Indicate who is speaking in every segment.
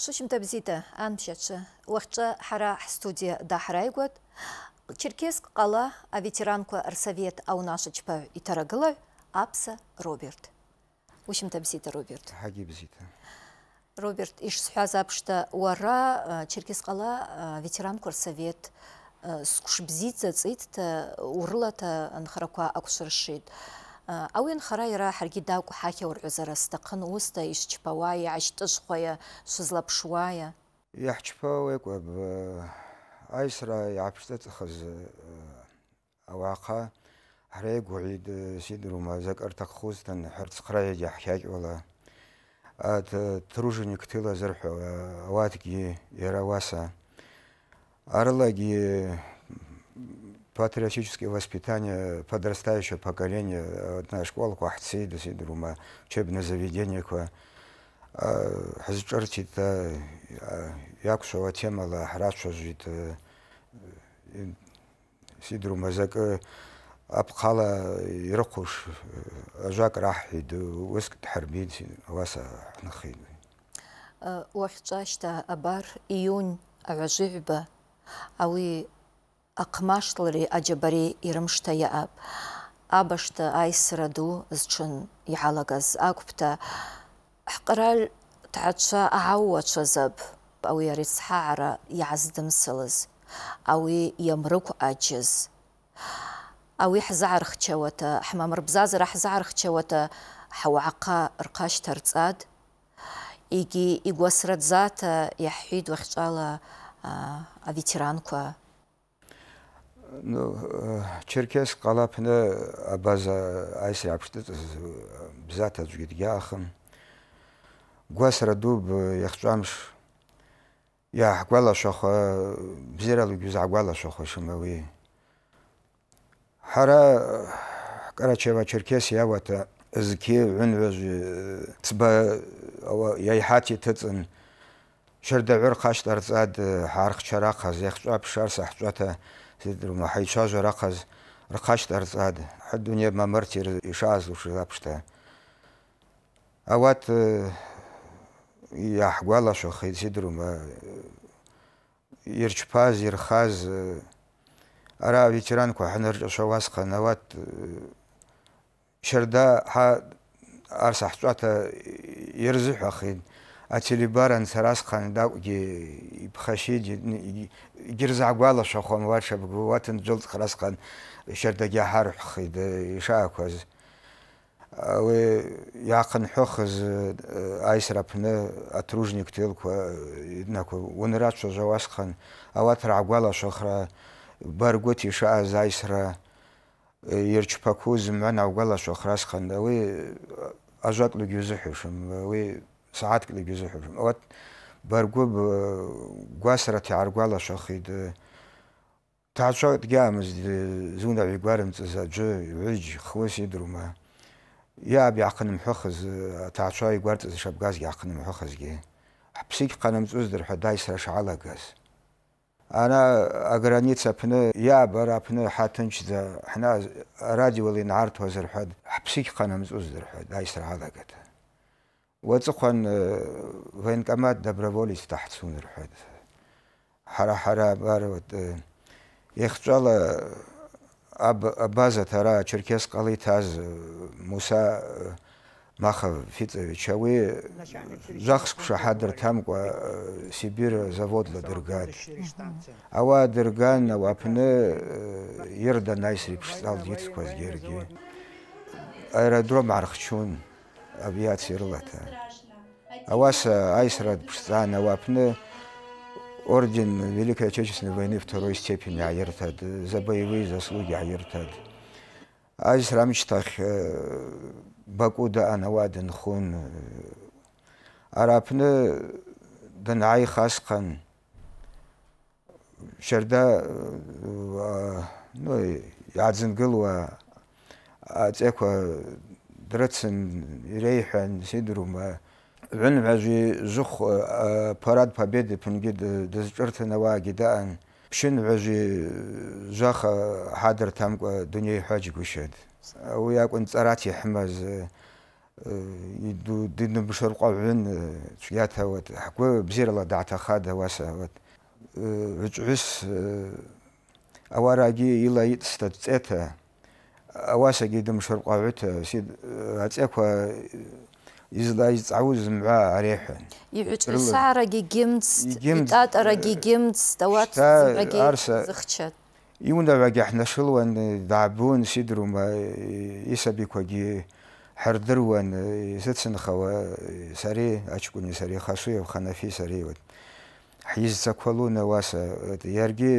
Speaker 1: Шышымта бізейді ән пшетші. Лақчы хара студия дахрай год. Черкеск қала аветеранкла РСовет аунашы чіпау итарагылай апса Роберт. Ушымта бізейді Роберт. Хаги бізейді. Роберт, иш сухазапшта уара э, Черкес қала э, ветеранкла РСовет э, скушбзидзе цитта урлата анхараква акушыршид. Роберт, Ауин хара ҳаргьы дакә ҳахьаурҟьозара сҭахын уста ишчпауа, иаашьтышхәа, шызлаԥшуа.
Speaker 2: Иаҳчпауа екәаб аисра иааԥшҵыҵхыз ауааҟа ҳреигәҳәеит сидрума зак рҭаххозҭан ҳарцхра иагьа ҳхьакьуала. Ат труженик тыла зырҳәо ауатгьы иара ауаса. Арлагьы патриотическое воспитание подрастающего поколения, одна школа, кахцы, дума, учебное заведение, хазчарчита, якшова тема, лахрачо жит, э, сидрума, зак, э, апхала, иракуш, э, жак рахид, уск тхарбид, васа нахид.
Speaker 1: Уахчашта абар июнь, аваживба, ауи ақмашлари аџьабари ирымшҭа иаап абашта аисра ду зҽын иҳалагаз ақәԥҭа ҳҟраль ҭаацәа аауацәазаб ауи арицҳаара иаздымсылыз ауи иамрыкә аџьыз ауи ҳзаархчауата ҳмамырбзазара ҳзаархчауата ҳуагӏахъа рхъащтарцӏатӏ igi игәасраӡата иаҳҳәит уахьчӏвала аветеранква
Speaker 2: ну черкес қалапны база айс рапшты бзата жүгіт яхын гуасра дуб яхчамш я хвала шоха бзералы гүз агвала шоха шумави хара карачева черкес явата зки үн өз тба ава яйхати тцын шерде үр қаштар зад харқ чара қазяқ чапшар сахчата ما حيشاجة رقز رقاش أرزاد حد دنيا ما مرتي يشاز وشذابشتا أوات يا حوالا شوخي خيد سيدرو ما يرشباز يرخاز أرى ويتران كو حنر شواسقا نوات شردا ح أرسح تواتا يرزح أخيد აჩილი ბარან სარასხან და იფხაში გირზაგვალა შახონ ვაჩებ გუვატენ ძილთ ხრასხან შერდაგი ჰარ ხიდ შაქოზ ვე яқын ხოხზ აისრაფნე ატრუჟნიკ თელქვა ნაკო უნრაჩო ჟავასხან ავატრა აგვალა შოხრა ბარგოთი შააზ აისრა ერჩფაქუზ მან აგვალა შოხრას ხანდა ვე აჟატლი გიზუჰუშ ვე საათკლი გიზოხებ რომ ოღონდ ბარგუ გვასრათი არ გვალაშოხიდ დაშოთი ამ ზუნდა ვიგვარემ წესა ჯე ვეჯი ხოსი დრუმა я би ахным хохз ташой гварц шаб газ яхным хохзге апсик канам цуздер ха дайсра шала газ ана аграница пне я бара пне хатынч за хна радиолин арт хозер ха апсик канам цуздер ха дайсра хала гата وتخن وين كما دبرولي استحسون رحت حرا حرا بار وت يخطال اب ابازا ترى تشركيس قلي تاز موسى مخ فيتوي تشوي زخس كش حاضر تام كو سيبير زاود لا درغات اوا درغان وابن يردا نايس ريبشال ديتس كوز جيرجي ايرا درو مارخشون авиациерлата. А вас айсрад пстана вапне орден Великой Отечественной войны второй степени айртад за боевые заслуги айртад. Айс рамчтах Бакуда анаваден хун арапне дан ай хасқан шерда ну язынгылва ацеква დრაცენ რეიჰან სიდრუმა ვენ ვაჟი ჟუხ პარად პაბედი ფუნგი დაზჭერთენა ვაგიდან შენ ვაჟი ჟახ ჰადერ თამ დუნიე ჰაჯი გუშედ ო იაკუნ წარათი ჰმაზ იდუ დინუ ბშორ ყავენ ჩიათავად ჰგვე ბზირლა დათა ხადა ვასავად ვჭვის ავარაგი ილაიტ სტაცეთა ვასე გიდმშორყავით სი აწექვა იზდაი წაუზმა არიჰენ იუჭისარაგი
Speaker 1: გიმც იტატარაგი გიმც დავაცაგი ზღჩეთ
Speaker 2: იუნდა ვაგიჰნა შულვან დაბუნ სიდრუმა ისაბიქოგი ჰერდრუან ზეცნხავა სარი აჩკუნი სარი ხასუ ხანაფი სარი ვოთ ჰიზ საქვალუნა ვასა ერგი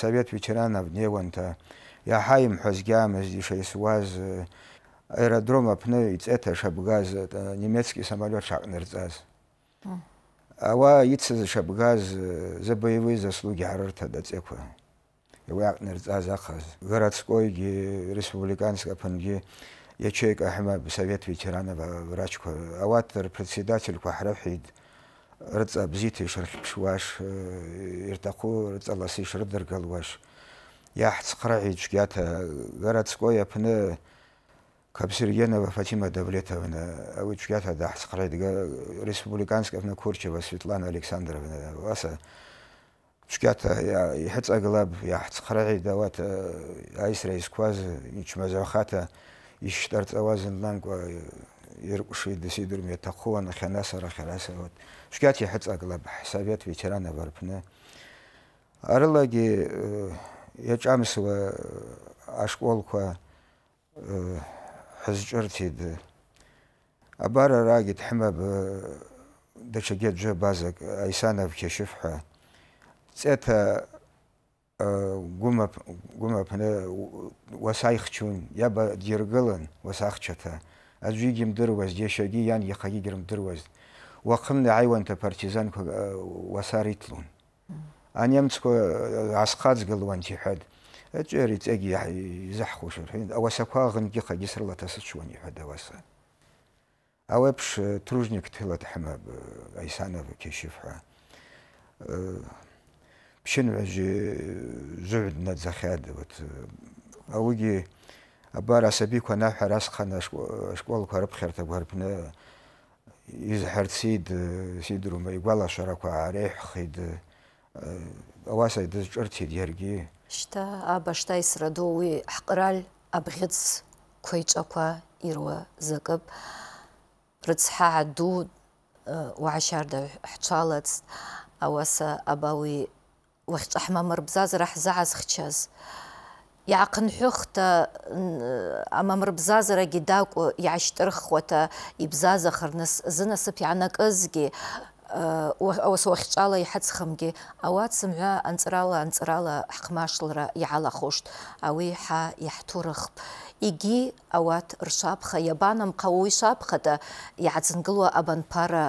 Speaker 2: სავიეთ ვიჩერანავ ნიგონთა я хайм хозгам здесь was э, аэродром апне ицэта шабгаз немецкий самолёт шакнерцас ава ицэ шабгаз э, за боевые заслуги арта да цэква его акнерцас ахаз городской республиканская панги ячейка ахмад совет ветеранов э, врач ават председатель кахрахид рца бзите шаршваш иртаку рцаласи шардаргалваш яхцхра ичгят гарацкое пне капсиргена вафатима давлетовна авичгята дахцхра дига республиканская пне курчева светлана александровна васа чгята я хецаглаб яхцхра идават айсре исквас ичмазахата иштарцавазен ланква ирқуши десидрум ятахуана ханасара хараса вот чгят яхцаглаб хасабят вечерана варпне арлаги э, иаҿамсуа ашколқәа ҳазҿырҭит э, абар арагьы дҳымаб э, даҽакгьы аӡәы базак аисанов кьашьыф ҳәа ҵета э, гәымаԥны уасаихчун иаба диргылан уасахчаҭа аӡәы игьымдыруаз џьашьагьы иан иахагьы игьрымдыруаз уахынла иааиуанҭа партизанқәа уасар итлон ანიამც ასხაც გელვანჩი ჰად ეჭერი წეგი ზახხუშ რე ავასაქვა ღნგი ხაგისრლათას ჩვენი ჰადავას ავებშ თრუჟნიკ თელათ ჰმა აისანავ კეშიფა შენ ვეჟი ჟევდ ნა ზახად ვოთ ავიგი აბარასები ქანა ჰარას ხანა სკოლ ქარფ ხერთა გარფნა იზ ჰერციდ სიდრუმე გვალა შარაქვა არე ხიდ Э, ауаса дызҿырҭит иаргьы
Speaker 1: шьҭа а шьҭа исраду уи ҳҟраль абӷьыц қәеиҿақәа ируа закып абауи ду уаашьарда ҳҽалацт ауаса аба уи уахьҿа ҳмамырбзазара ҳзаазхчаз иаахынҳәыхта амамырбзазарагьы дакәы иаашьҭырхуата ибзазахарныс зынасыԥ ызге ауаса уахьчӏала йхӏыцхымгьи ауат сымгӏва анцӏрала анцӏрала хӏхъмашлра йгӏалахуштӏ ауи ҳа йхӏтурыхпӏ игьи ауат ршапха йабанамхъа уи швапхата йгӏадзынгылуа абанпара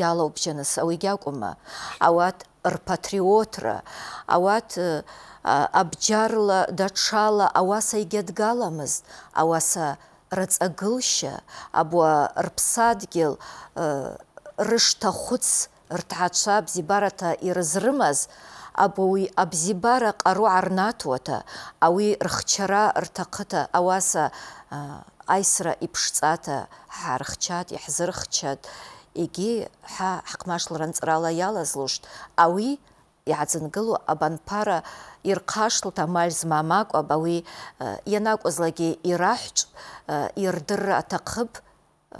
Speaker 1: йалаубжьаныс ауи гьакӏвма ауат рпатриотра ауат э, абджьарла датшала ауаса йгьадгаламызтӏ ауаса рацӏагылща абуа рпсадгьыл э, рышта рҭаацәа бзибарата ирызрымаз або уи абзибара ҟару арнаҭуата ауи рхчара рҭахыта ауаса аисра иԥшҵата ҳаархчат иаҳзырхчат егьи ҳа ҳҟмашлара нҵрала иалазлушт ауи иаҳзынгылу абанԥара ирхашлт амаль змам акәаб ауи ианакәызлагьы ираҳҿ ирдырра аҭахыб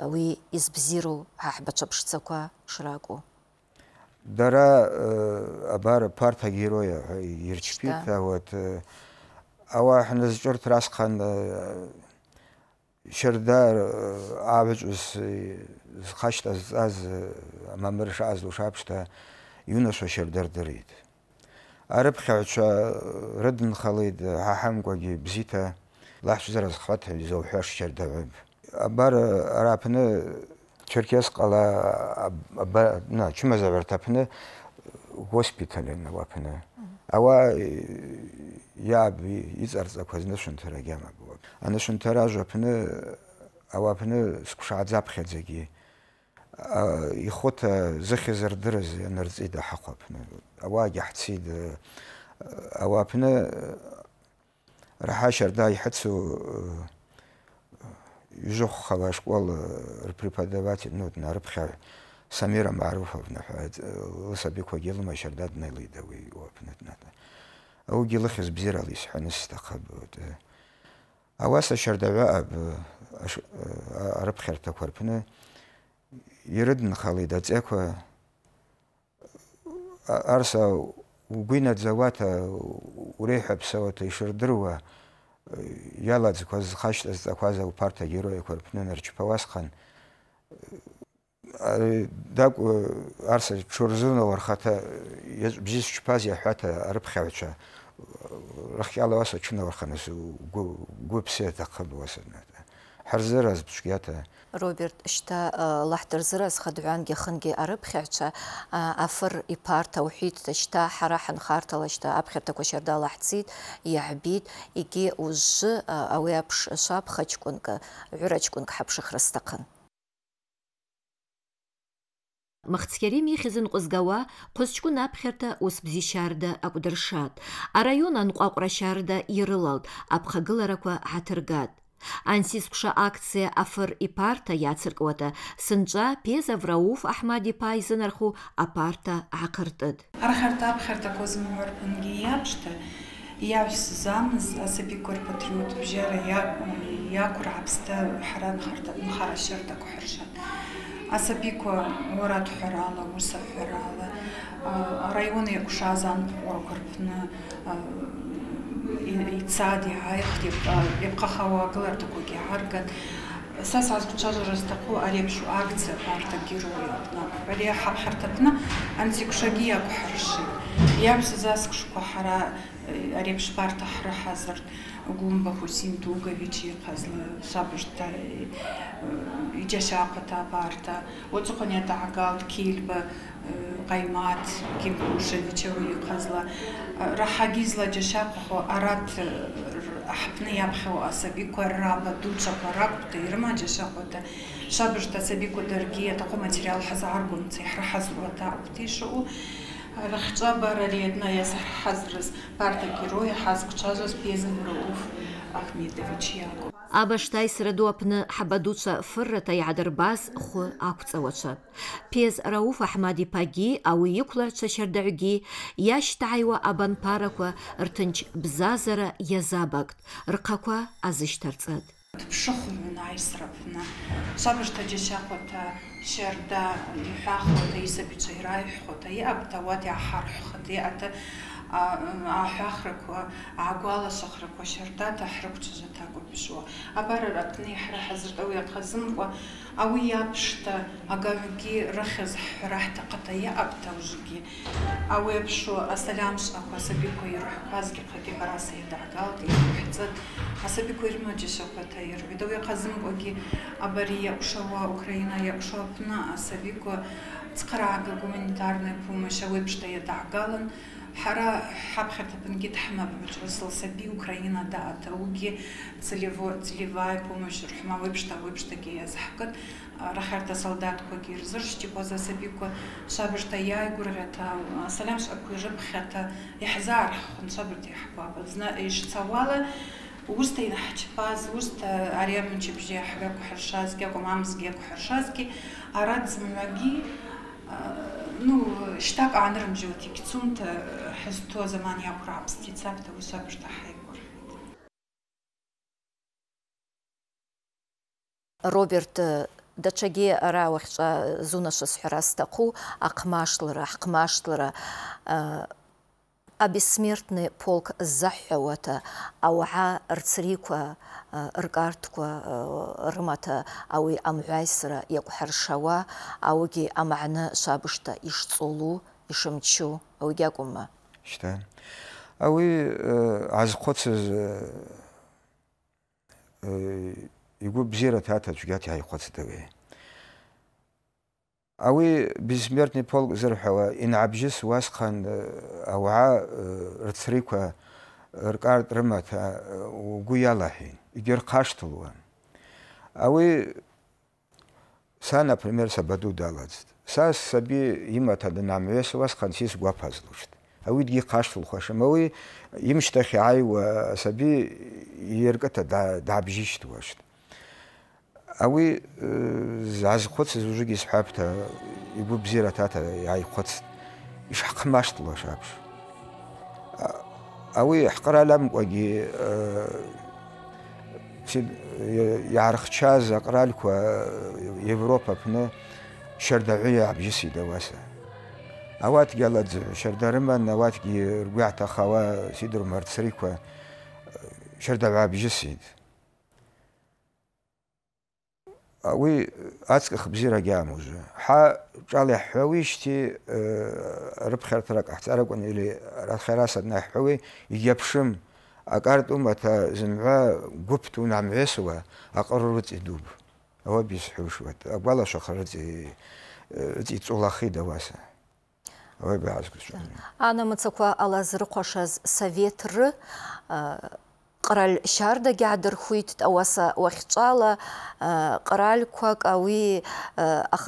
Speaker 1: Э, уи избзиру ҳаҳбацәа ԥшӡақәа шракәу
Speaker 2: дара э, абар парҭа героя ирчпит э, вот ауа ҳназҿырҭ расҟан шьарда ааҩаҿыс зхашьҭазҵаз амамыр шаазлош аԥшҭа иҩнашәа шьардардырит арыԥхьаҩцәа рыдынхалеит ҳаҳамкәагьы бзиҭа лаҳцәзар азхаҭ изауҳәаш აბარ რაფნე ჩერქიას ყალა აბა ნა ჩმეზა ვერ თაფნე ჰოსპიტალენ ვაფნე ავა იაბი იწარცა ქვეზნა შენტერა გამაგო ანა შენტერა ჟაფნე ავაფნე სკუშაძაფხეძეგი იხოთ ზხეზერდრეზე ნერცი და ხაყვაფნე ავა გაჰციდ ავაფნე რაჰაშერ დაიჰცუ ჟოხ ხავა სკოლ э, რფრიფადევაჩი ნუ ნარფხა სამირა მარუფოვნა э, ლოსები ქოგელ მაშარდა დნელი და ვი ოფნეთნა აუ გილახეს ბზირალის ჰანის თაყაბოთ э. ავასა შარდავა არფხერთა ქორფნე ერედნ ხალი და წექვა არსა უგინა ძავათ ურეჰებსავათ შარდრუა ялаци кваз хаштас та кваз парта герои кварпнер чпавасхан ари да арсе чурзуно вархата бизис чпаз яхата арпхавача рахялаваса чуна вархана гупсе такхабосна хәрзіраз пшгята.
Speaker 1: Роберт, шта лахтырзыраз хадуанге хынге арыбхяча, афыр ипар таухид, шта хара ханхартала, шта абхерта кошерда лахцит, яхбит, иги ужжы ауэ апш шапхачкунка, юрачкунка хапшихрастакан. Махцкерем ихизын қозгауа, қозчкун апхерта осбзи шарда акудыршат. Араион анқуақра шарда ерылалд, апхагылараква хатыргад ансискәша акциа афыр ипарта иацыркуата сынцәа пеза врауф Ахмади иԥа изынарху апарта аахыртыд
Speaker 3: архарта аԥхьартақәозм рпынгьы иапшта иаҩсыз амыз асаби корпатриот бжьара иақәырааԥста ҳара нхарашьырдақәа ҳыршан асабиқәа уара ҭҳәарала урса ҳәарала араион иакәшааз анпҟорқәа рпны იცადე აი ხდი ეფხახავა აგლარ თქოგი არგან სასას ჩაჟორას თქო არიებშუ აქცე პარტა გიროი და ველი ხარტატნა ანციქშაგი აქ ხარში იამს ზასქშ ხარა аремшпарта хра хазыр гумба хусин туговичи хазлы сабышта э, ижашапата барта оцуконята агал килба қаймат э, кемпушевича уи хазла э, рахагизла жашапхо арат ахпны япхо асаби кораба дуча коракта ирма жашапата шабышта саби кодергия тако материал хазаргун гумци хра хазруата рахчабара летная хазрыз парта героя хазкчазос безымруф ахмедович яков
Speaker 1: Абаштай ду аԥны ҳабадуцәа фыррата иаадырбаз хәы ақәҵауацәа ԥез рауф аҳмад-иԥагьы ауи иқәларцәа шьардаҩгьы иашьҭааиуа абанԥарақәа рҭынч бзазара иазабакт рхъақәа азышьҭарҵат
Speaker 3: შოხუნ აისრაფნა საბერთა ჯეშაყოთა შერდა ნიფახო და ისაბიცო ირაიხო და იაბთა ვადი ახარხო და ათა а ахрақо агуала сахрақо шарда тахрақчуза тагубшуа абараратни хра хазрта уя хазымқа ауи япшта агавги рахз храхта қатая абтаужги ауи япшу асалам сахва сабико ир хазги қати параси дагал ди хцат асабико ир мачи сахва тайр вида уя хазымқаги абария ушава украина япшапна асабико цқрага гуманитарная помощь ауи япшта я дагалан Хара Хабхатапанги Тхамабамачрасал Саби Украина да Атауги целевая помощь Рухма Выбшта Выбшта Геязахкат Рахарта солдат коги Рзыршти Коза Сабико Шабышта Яйгур это Салям Шакужаб Хата Яхзар Хуншабрти Хабаба Знаешь Цавала وسط ينحشباز وسط عرياب من شبجي حباك وحرشازكي ومامزكي وحرشازكي أراد سمعجي ну э, штаг анрам жүү тик цунт э, хэсту заман япрапс рецепт өсөп штахай
Speaker 1: Роберт э, дачаге арауахша зунашас хэрастаку ақмашлыра, ақмашлыра абессмертны полк ззаҳҳәауата ауаа рцриква э, ркарҭқәа э, рымаҭа ауи амҩаисра иақәҳаршауа аугьы амаана швабышта ишҵулу ишымчу аугьы акәымма
Speaker 2: шьҭа ауи ҳазхәыцыз э, игәы бзиара ҭаҭа цәгьата иааихәыцдагеи اوي بسميرتني بول زرحوا ان عبجس واسخن اوعا رتريكو ركار رمتا وغيالاهين يجر قاشتلو اوي سانا بريمير سبادو دالاز ساس سبي يماتا دناميس واسخن سيس غوافازلوشت اوي دي قاشتلو خوش اوي يمشتخي عايو سبي يركتا دابجيشت واشت აუ ზაზხოც ზურგის ფაფთა იგუ ბზირათ ათა აიხოც შაქმაშტლო შაფშ აუ ჰყრალამ ყოგი ჩი ярхча закралква европа пно шердагия абжиси деваса ават гялад шердарма наватки ргуата хава сидр марцрика э, шердага абжисид აუ აცხახ ბზირა გამოჟა ჰა ჭალე ჰვევიშტი რფხერთრაკა წარაკვენილი რახერასა ნაჰვე იგიფშიმ აკარტუმათა ზნა გუფტუნამ ესვა აყრურუცი დუბ აუ ბისჰუშვეთ აბალა შახრაცი ციწულახი დავასა აუ ბაზგრშა
Speaker 1: ანა მოცოქვა ალაზრი ყოშას სოვიეთრი قرال شاردا قاعد رخويت تأوسا وخشالة قرال كواك أوي أخ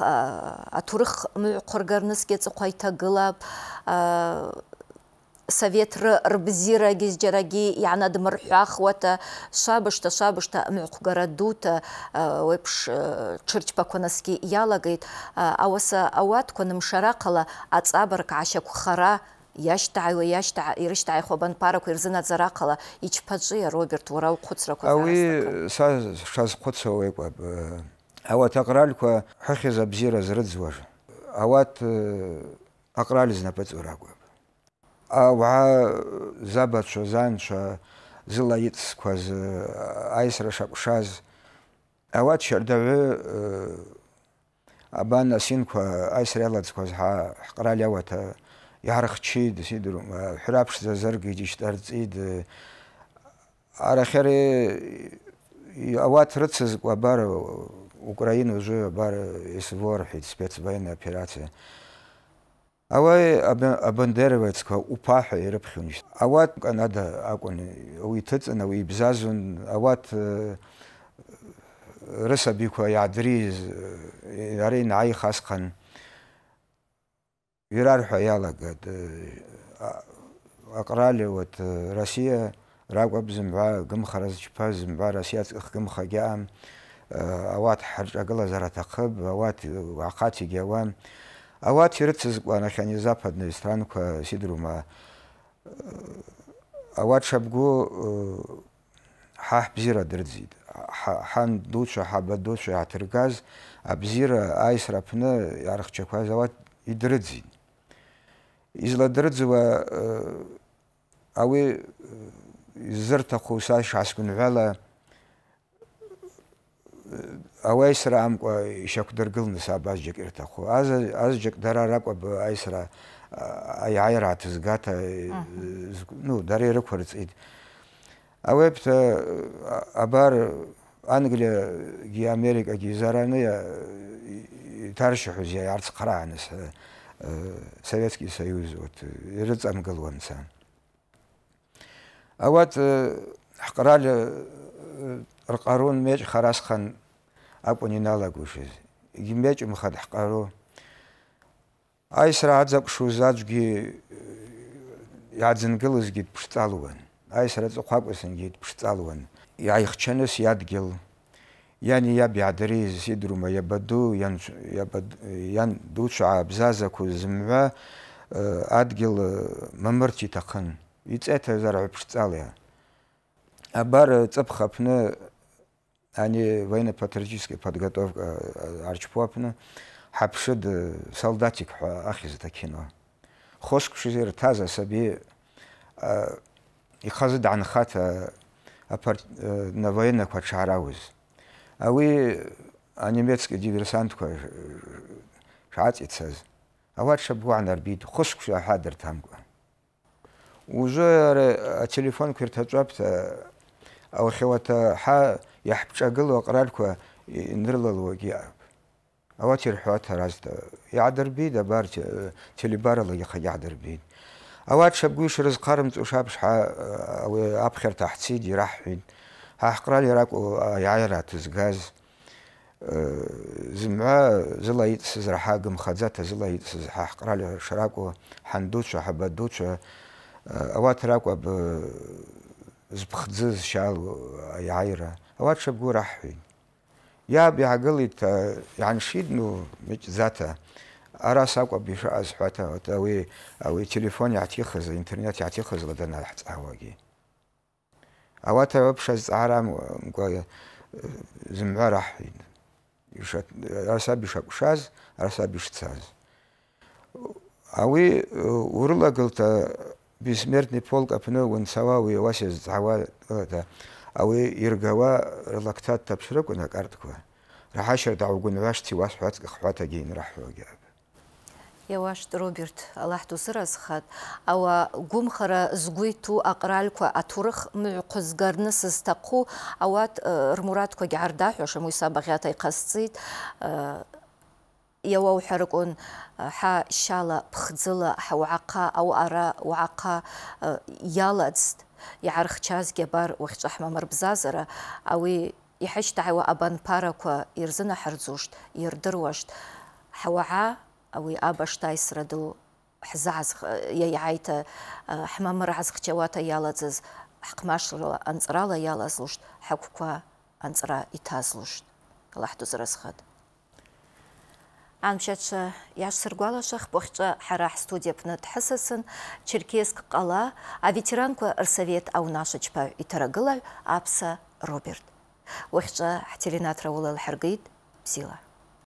Speaker 1: أترخ معقر قرنس جت قايتا قلاب совет рбзира гизджераги яна дмырхуахуата шабышта шабышта мюкгарадута уепш чырчпакунаски ялагайт ауаса ауаткуа нымшаракала ацӏабарк гӏащаквхара яштаво яшта ирштай хобан пара кырзына зарақала ичпаджия роберт ура уқуцракуза
Speaker 2: ави са шас хуцо екба ават ақралква хахиза бзира зрдзва ават э, ақрали знапац ураква а ва забачо занча зылайтс кваз э, айсра шакшаз ават шардаве э, абана синква айсра ладс кваз ха ақрали авата ярхчи сидру хурапш зазергиш тарцид э. арахере аватрц квабар украину уже бар ис ворхит спецвоенная операция авай абандеревецква упах ерпхюниш ават канада акон уитцна уибзазун ават რესაბიქვა ადრი არის ნაი ხასხან ვირარჰა ялага აყრალე вот რუსია რაკვებზიმ ვა გმხრაზჩფაზიმ ვა რუსიაც გმხაგამ ავათ ჰარჯაგლა ზარათაქბ ავათ ვაყათი გევან ავათ რცზკვანა ხანი ზაფადნე სტრანკა სიდრუმა ავათ შაბგუ ჰა ბზირა დერძიდ хан дуча хаба дуча атргаз абзира айсрапна ярхчакваз ават идрдзин изладрдзва ави зртаху саш асгунвала авайсра амква ишакдергилны сабаз жекертаху аз аз жекдара ракваб айсра ай айрат згата ну даре рекварцит авепт абар англия ги америка ги зарани таршихузе арц қараанис советский союз вот ерцам галванса а вот ахкарали арқарон меч харасхан апонинала гушез иги меч мхад ахкаро айсра адзакшу заджги ядзингилыз гит пшцалуван айсра цуқакусин гит пшцалуван яйхченес ядгил يعني يا بيادري سيدرو ما يبدو ين يبد ين دوش عبزازة كوزمة أدقل ممرتي تقن يتأتى زرع برتاليا أبار تبخبنا يعني وين باترجيسكي بدقطوف أرشبوبنا حبشد سلداتيك أخيز تكينو خوشك شزير تازة سبي يخزد عن خاتة أبار نوينك وشعراوز أه اوي نيميتسكي ديفيرسانتكو شعات يتساز اوات شبوعنا ربيد خشك شو حادر تامكو وجر التليفون كرت هجبت او خوات حا يحبشقل وقرالكو نرلل وقياب اوات يرحوات راجت يعدر بيد بار تلي بار اللي يعدر بيد اوات شبويش رزقارم تشابش حا او ابخر تحت سيدي راح ҳаҳқрали ракӏу иааирата згаз зымгӏва зыла йыцӏсыз рахӏа гымхадзата зыла йыцӏсыз хӏаҳқрали шракӏу хӏандучва хӏабадучва ауат ракӏу аб зпхдзыз щалу игӏайра ауат шабгу рахӏхӏвитӏ йаб йгӏагылитӏ йгӏаншидну мыцӏдзата арас акӏвап йшаъаз хӏвата ауи ауи телефон йгӏатихыз интернет йгӏатихызла данахӏцӏгӏауагьи авата вообще цара мква зимрах юшат расабишакшаз расабишцаз ауи урлагылта бессмертный полк апнёгун сававе васе цава да ауи иргава рлактат тапшрекуна картква рахашер даугун вашти васхват хвата гейн рахуга
Speaker 1: Иауашт Роберт Аллаҳ дузыразхат ауа гәымхара згәы иҭу аҟралқәа аҭурых мыҩқәа згарны сызҭаху ауат э, рмураҭқәагьы аардаҳәашам уи саб аӷьата иҟазҵеит иауауҳәарыкәын э, ҳа э, ау ԥхӡыла ҳауаҟа ауара уаҟа иалаӡт иаархчазгьы абар уахьҵәа ҳмамырбзазара ауи иҳашьҭаҳауа абанԥарақәа ирзынаҳарӡушт ирдыруашт ҳауаа ئەوەی ئابەشتای سرەدە و حزاز یایعیتە حمەمە ڕاز خچەواتە یاڵەجز حقماشەوە ئەنجراڵە یاڵەزلوشت حەکوکوا ئەنجرا ئیتازلوشت لەحدزرەزخەت. Амшача яш сыргуалашах бохча харах студия пнат хасасын, Черкесск қала, а ветеранку РСовет аунашачпа итарагылай апса Роберт. Уахча хтелинатра улал псила.